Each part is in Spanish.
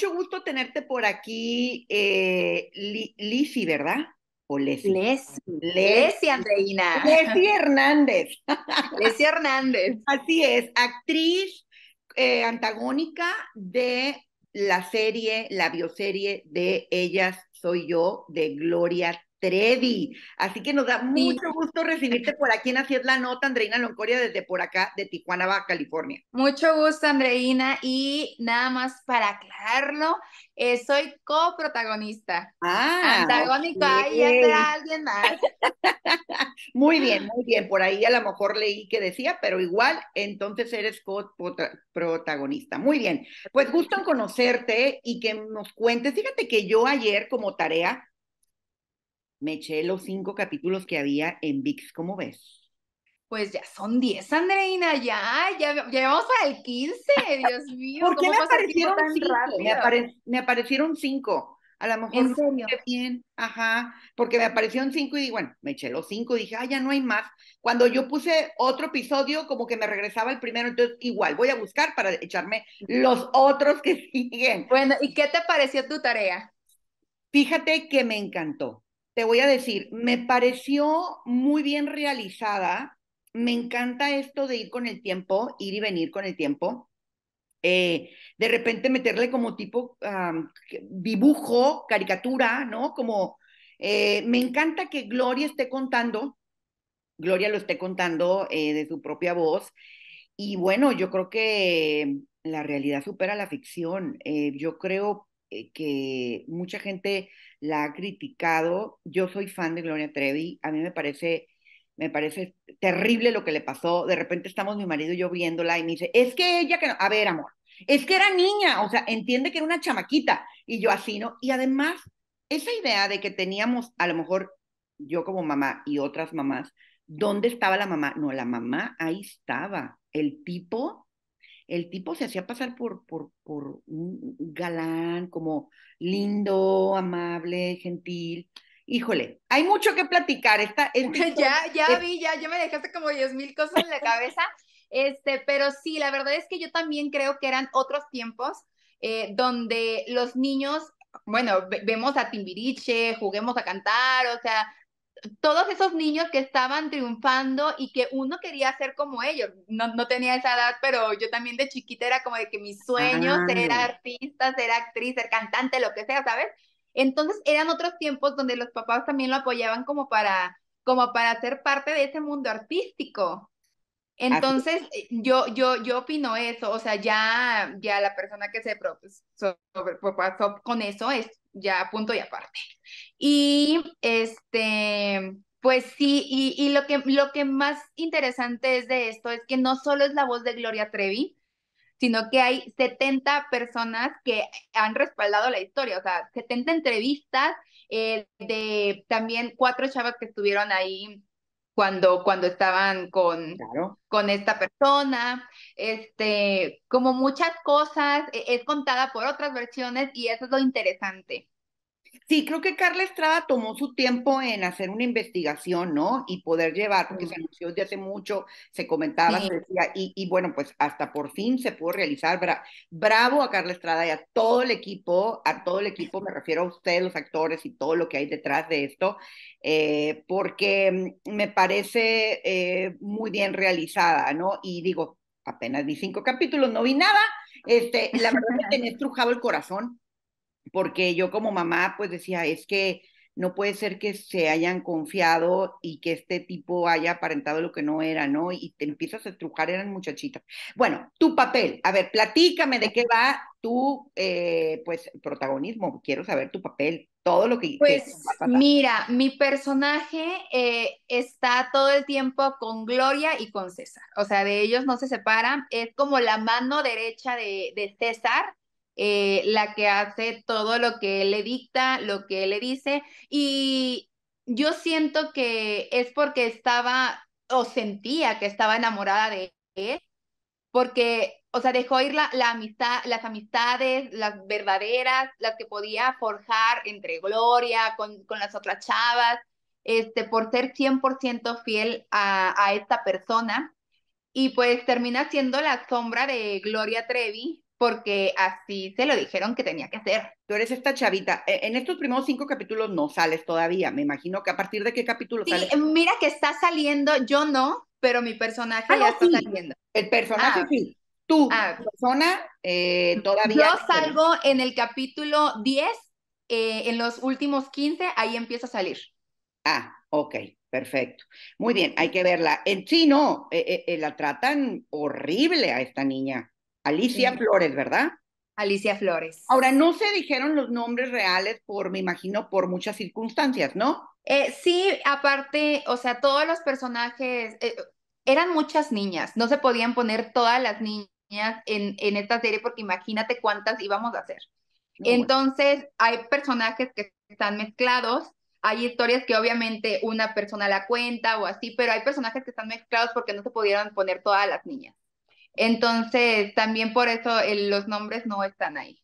mucho gusto tenerte por aquí, eh, ¿verdad? O Lessi. Lesi. Lesi, Andreina. Hernández. Lesi Hernández. Así es, actriz eh, antagónica de la serie, la bioserie de Ellas Soy Yo, de Gloria Trevi. Así que nos da mucho gusto recibirte por aquí en Así es la Nota, Andreina Loncoria, desde por acá, de Tijuana, Baja California. Mucho gusto, Andreina. Y nada más para aclararlo, eh, soy coprotagonista. Ah, Antagónica, ahí alguien más. muy bien, muy bien. Por ahí a lo mejor leí que decía, pero igual, entonces eres coprotagonista. Muy bien. Pues gusto en conocerte y que nos cuentes. Fíjate que yo ayer, como tarea, me eché los cinco capítulos que había en VIX, ¿cómo ves? Pues ya son diez, Andreina, ya, ya, ya vamos al 15, Dios mío. ¿Por qué me aparecieron, cinco? Me, aparecieron cinco? A lo mejor no serio? bien, ajá, porque me aparecieron cinco y bueno, me eché los cinco y dije, ah, ya no hay más. Cuando yo puse otro episodio, como que me regresaba el primero, entonces igual voy a buscar para echarme los otros que siguen. Bueno, ¿y qué te pareció tu tarea? Fíjate que me encantó te voy a decir, me pareció muy bien realizada. Me encanta esto de ir con el tiempo, ir y venir con el tiempo. Eh, de repente meterle como tipo dibujo, caricatura, ¿no? Como eh, me encanta que Gloria esté contando, Gloria lo esté contando eh, de su propia voz. Y bueno, yo creo que la realidad supera la ficción. yo creo eh, que mucha gente la ha criticado. Yo soy fan de Gloria Trevi, a mí me parece me parece terrible lo que le pasó. De repente estamos mi marido y yo viéndola y me dice, "Es que ella que a ver, amor, es que era niña, o sea, entiende que era una chamaquita." Y yo así, ¿no? Y además, esa idea de que teníamos a lo mejor yo como mamá y otras mamás, ¿dónde estaba la mamá? No, la mamá ahí estaba. El tipo el tipo se hacía pasar por, por, por, un galán, como mm. lindo, amable, gentil. Híjole, hay mucho que platicar. Esta, ya, ya vi, ya, ya me dejaste como 10 mil cosas en la cabeza. Este, pero sí, la verdad es que yo también creo que eran otros tiempos eh, donde los niños bueno, vemos a Timbiriche, juguemos a cantar, o sea, todos esos niños que estaban triunfando y que uno quería ser como ellos. No, no tenía esa edad, pero yo también de chiquita era como de que mis sueños ah. ser era artista, ser actriz, ser cantante, lo que sea, ¿sabes? Entonces eran otros tiempos donde los papás también lo apoyaban como para, como para ser parte de ese mundo artístico. Entonces, yo, yo, yo opino eso, o sea, ya, ya la persona que se propuso con eso es ya punto y aparte. Y este, pues sí, y, lo, que, lo que más interesante es de esto es que no solo es la voz de Gloria Trevi, sino que hay 70 personas que han respaldado la historia, o sea, 70 entrevistas eh, de también cuatro chavas que estuvieron ahí cuando, cuando estaban con, esta persona, este, como muchas cosas, e, es contada por otras versiones y eso es lo interesante. Sí, creo que Carla Estrada tomó su tiempo en hacer una investigación, ¿no? Y poder llevar, porque se anunció desde hace mucho, se comentaba, se decía, y, bueno, pues hasta por fin se pudo realizar. bravo a Carla Estrada y a todo el equipo, a todo el equipo, me refiero a ustedes, los actores y todo lo que hay detrás de esto, eh, porque mm, me parece eh, muy bien realizada, ¿no? Y digo, apenas vi cinco capítulos, no vi nada, este, la verdad me tenía estrujado el corazón porque yo como mamá pues decía, es que no puede ser que se hayan confiado y que este tipo haya aparentado lo que no era, ¿no? Y te empiezas a estrujar, eran muchachitas. Bueno, tu papel, a ver, platícame de qué va tu, eh, pues, protagonismo, quiero saber tu papel, todo lo que... Pues mira, mi personaje eh, está todo el tiempo con Gloria y con César, o sea, de ellos no se separan, es como la mano derecha de, de César eh, la que hace todo lo que él le dicta, lo que él le dice. Y yo siento que es porque estaba o sentía que estaba enamorada de él, porque, o sea, dejó ir la, amistad, las amistades, las verdaderas, las que podía forjar entre Gloria, con, las otras chavas, este, por ser 100% fiel a, a esta persona. Y pues termina siendo la sombra de Gloria Trevi, porque así se lo dijeron que tenía que hacer. Tú eres esta chavita. E, en estos primeros cinco capítulos no sales todavía. Me imagino que a partir de qué capítulo sí, eh, Mira que está saliendo, yo no, pero mi personaje ah, ya está saliendo. El personaje ah. sí. Tú, ah, persona, eh, todavía. Yo salgo en el capítulo 10, eh, en los últimos 15, ahí empieza a salir. Ah, ok. Perfecto. Muy bien, hay que verla. En sí, no, la tratan horrible a esta niña. Alicia Flores, ¿verdad? Alicia Flores. Ahora, no se dijeron los nombres reales por, me imagino, por muchas circunstancias, ¿no? Eh, sí, aparte, o sea, todos los personajes, eh, eran muchas niñas, no se podían poner todas las niñas en, en esta serie porque imagínate cuántas íbamos a hacer. Entonces, hay personajes que están mezclados, hay historias que obviamente una persona la cuenta o así, pero hay personajes que están mezclados porque no se pudieron poner todas las niñas. Entonces, también por eso los nombres no están ahí.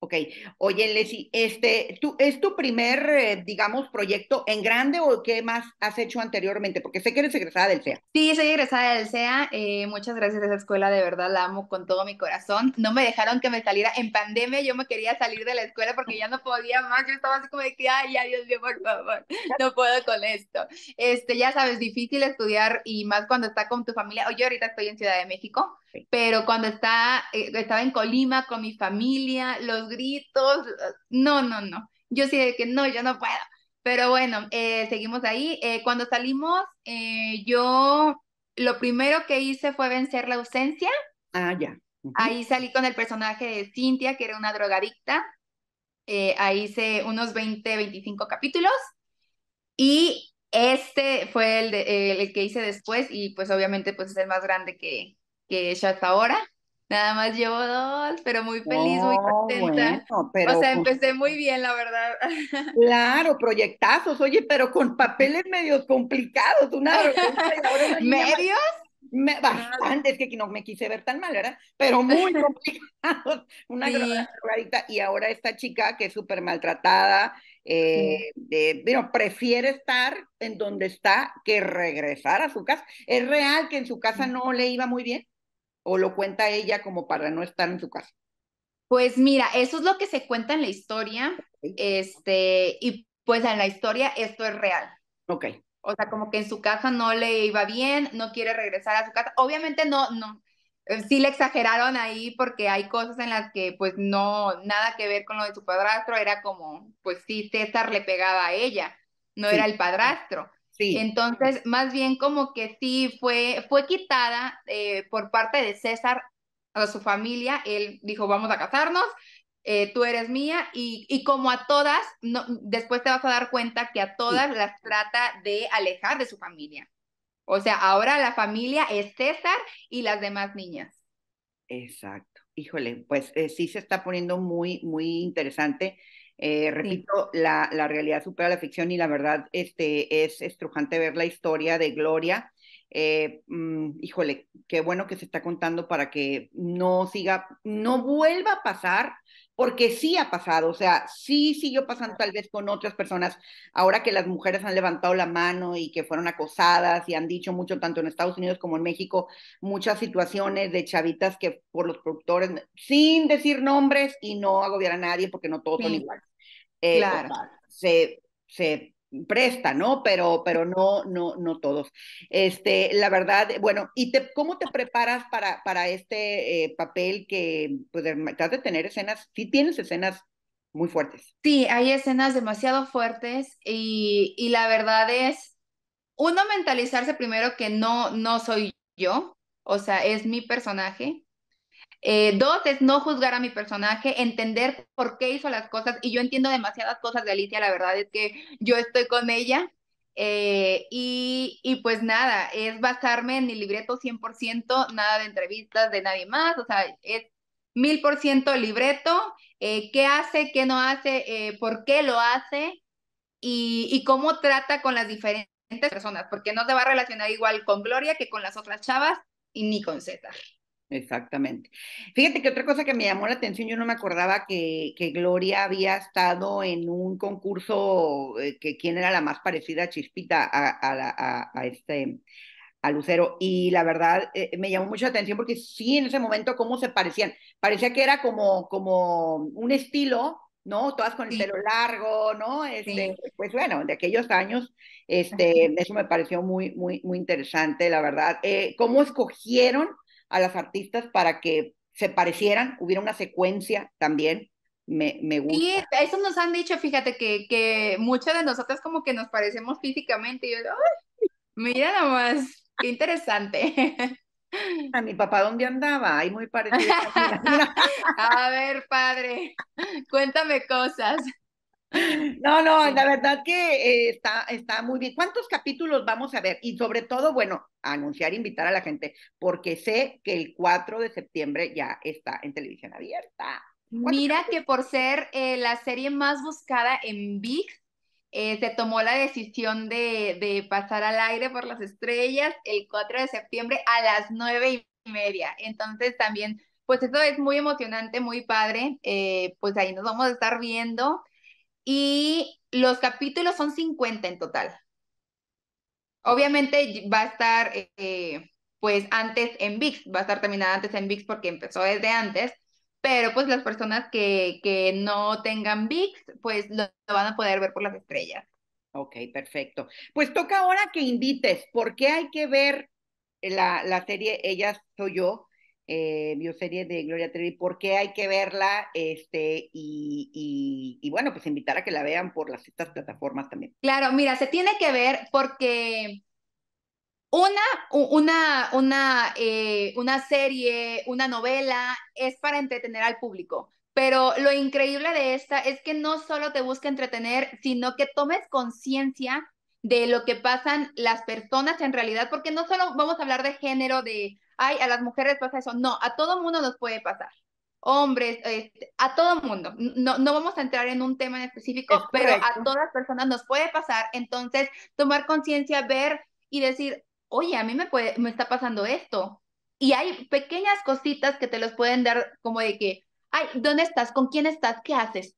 Ok, oye Leslie, este, ¿tú, ¿es tu primer, eh, digamos, proyecto en grande o qué más has hecho anteriormente? Porque sé que eres egresada del CEA. Sí, soy egresada del CEA, eh, muchas gracias a esa escuela, de verdad la amo con todo mi corazón. No me dejaron que me saliera en pandemia, yo me quería salir de la escuela porque ya no podía más, yo estaba así como de que, ay, Dios mío, por favor, no puedo con esto. Este, ya sabes, difícil estudiar y más cuando está con tu familia. Oye, ahorita estoy en Ciudad de México, pero cuando está, eh, estaba en Colima con mi familia, los gritos, no, no, no. Yo sí de que no, yo no puedo. Pero bueno, eh, seguimos ahí. Eh, cuando salimos, yo lo primero que hice fue vencer la ausencia. Ah, ya. Ahí salí con el personaje de Cintia, que era una drogadicta. ahí hice unos 20, 25 capítulos. Y este fue el, el, que hice después y pues obviamente pues es el más grande que, que ya hasta ahora. Nada más llevo dos, pero muy feliz, muy oh, contenta. o sea, empecé muy bien, la verdad. Claro, proyectazos, oye, pero con papeles medios complicados, una... ¿Medios? Ah. bastante, es que no me quise ver tan mal, ¿verdad? Pero muy complicados, una sí. y ahora esta chica que es súper maltratada, eh, prefiere estar en donde está que regresar a su casa. ¿Es real que en su casa no le iba muy bien? o lo cuenta ella como para no estar en su casa? Pues mira, eso es lo que se cuenta en la historia, este, y pues en la historia esto es real. Ok. O sea, como que en su casa no le iba bien, no quiere regresar a su casa. Obviamente no, no, eh, sí le exageraron ahí porque hay cosas en las que pues no, nada que ver con lo de su padrastro, era como, pues sí, César le pegaba a ella, no era el padrastro. Entonces, más bien como que sí fue, fue quitada eh, por parte de César a su familia. Él dijo, vamos a casarnos, eh, tú eres mía y, y como a todas, después te vas a dar cuenta que a todas las trata de alejar de su familia. O sea, ahora la familia es César y las demás niñas. Exacto. Híjole, pues eh, sí se está poniendo muy, muy interesante eh, repito, la, la, realidad supera la ficción y la verdad este, es estrujante ver la historia de Gloria eh, mm, híjole, qué bueno que se está contando para que no siga, no vuelva a pasar, porque sí ha pasado, o sea, sí siguió pasando tal vez con otras personas, ahora que las mujeres han levantado la mano y que fueron acosadas y han dicho mucho, tanto en Estados Unidos como en México, muchas situaciones de chavitas que por los productores, sin decir nombres y no agobiar a nadie, porque no todos son iguales. Eh, claro. se, se presta, ¿no? Pero, pero no, no, no todos. Este, la verdad, bueno, ¿y cómo te preparas para, para este eh, papel que, pues, tratar de tener escenas, sí tienes escenas muy fuertes. Sí, hay escenas demasiado fuertes y, y la verdad es, uno, mentalizarse primero que no, no soy yo, o sea, es mi personaje. Eh, dos es no juzgar a mi personaje, entender por qué hizo las cosas. Y yo entiendo demasiadas cosas de Alicia, la verdad es que yo estoy con ella. Eh, y, y, pues nada, es basarme en mi libreto 100%, nada de entrevistas de nadie más, o sea, es mil por ciento libreto, eh, qué hace, qué no hace, por qué lo hace y, y cómo trata con las diferentes personas, porque no se va a relacionar igual con Gloria que con las otras chavas y ni con César. Exactamente. Fíjate que otra cosa que me llamó la atención, yo no me acordaba que, que Gloria había estado en un concurso eh, que quién era la más parecida a Chispita, a, a, a, este a Lucero. Y la verdad eh, me llamó mucho la atención porque sí, en ese momento, cómo se parecían. Parecía que era como, como un estilo, ¿no? Todas con el pelo largo, ¿no? Este, Pues bueno, de aquellos años, este, eso me pareció muy, muy, muy interesante, la verdad. Eh, ¿Cómo escogieron? a las artistas para que se parecieran, hubiera una secuencia también, me, me gusta. Y eso nos han dicho, fíjate, que, que muchas de nosotras como que nos parecemos físicamente, y yo, ¡ay! Mira nomás, qué interesante. A mi papá, ¿dónde andaba? Ahí muy parecido. a ver, padre, cuéntame cosas. No, no, la verdad que eh, está, está muy bien. ¿Cuántos capítulos vamos a ver? Y sobre todo, bueno, anunciar, invitar a la gente, porque sé que el 4 de septiembre ya está en televisión abierta. Mira que por ser eh, la serie más buscada en Big, eh, se tomó la decisión de, de, pasar al aire por las estrellas el 4 de septiembre a las 9 y media. Entonces también, pues eso es muy emocionante, muy padre. pues ahí nos vamos a estar viendo. Y los capítulos son 50 en total. Obviamente va a estar, eh, pues, antes en VIX, va a estar terminada antes en VIX porque empezó desde antes, pero pues las personas que, que no tengan VIX, pues lo, van a poder ver por las estrellas. Ok, perfecto. Pues toca ahora que invites, porque hay que ver la, la serie Ellas Soy Yo, eh, bioserie de Gloria Trevi, por qué hay que verla, este, y, y, bueno, pues invitar a que la vean por las estas plataformas también. Claro, mira, se tiene que ver porque una, una, una, eh, una serie, una novela es para entretener al público. Pero lo increíble de esta es que no solo te busca entretener, sino que tomes conciencia de lo que pasan las personas en realidad, porque no solo vamos a hablar de género, de ay, a las mujeres pasa eso. No, a todo mundo nos puede pasar. Hombres, este, a todo mundo. No, no vamos a entrar en un tema en específico, pero a todas las personas nos puede pasar. Entonces, tomar conciencia, ver y decir, oye, a mí me, puede, me está pasando esto. Y hay pequeñas cositas que te los pueden dar como de que, ay, ¿dónde estás? ¿Con quién estás? ¿Qué haces?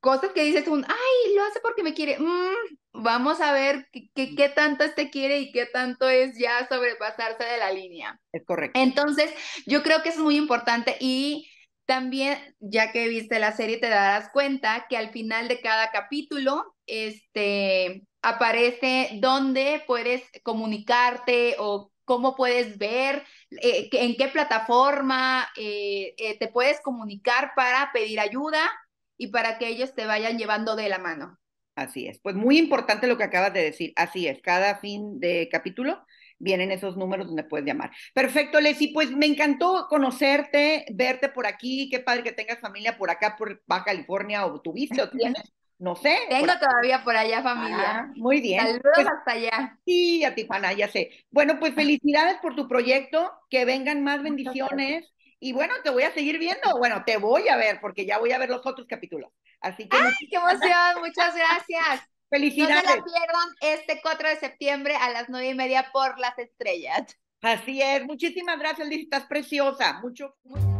cosas que dices un, ay, lo hace porque me quiere. Mm, vamos a ver qué, tanto este quiere y qué tanto es ya sobrepasarse de la línea. Es correcto. Entonces, yo creo que es muy importante y también, ya que viste la serie, te darás cuenta que al final de cada capítulo, este, aparece dónde puedes comunicarte o cómo puedes ver, eh, en qué plataforma eh, eh, te puedes comunicar para pedir ayuda y para que ellos te vayan llevando de la mano. Así es. Pues muy importante lo que acabas de decir. Así es. Cada fin de capítulo vienen esos números donde puedes llamar. Perfecto, Leslie. Pues me encantó conocerte, verte por aquí. Qué padre que tengas familia por acá, por Baja California, o tuviste o tienes. No sé. Tengo todavía por allá familia. Ah, muy bien. Saludos pues, hasta allá. Sí, a Tijuana, ya sé. Bueno, pues felicidades por tu proyecto. Que vengan más bendiciones y bueno, te voy a seguir viendo, bueno, te voy a ver porque ya voy a ver los otros capítulos. Así que... ¡Ay, qué emoción! Muchas gracias. Felicidades. No se la pierdan este 4 de septiembre a las 9 y media por las estrellas. Así es. Muchísimas gracias, Liz. Estás preciosa. Mucho. mucho...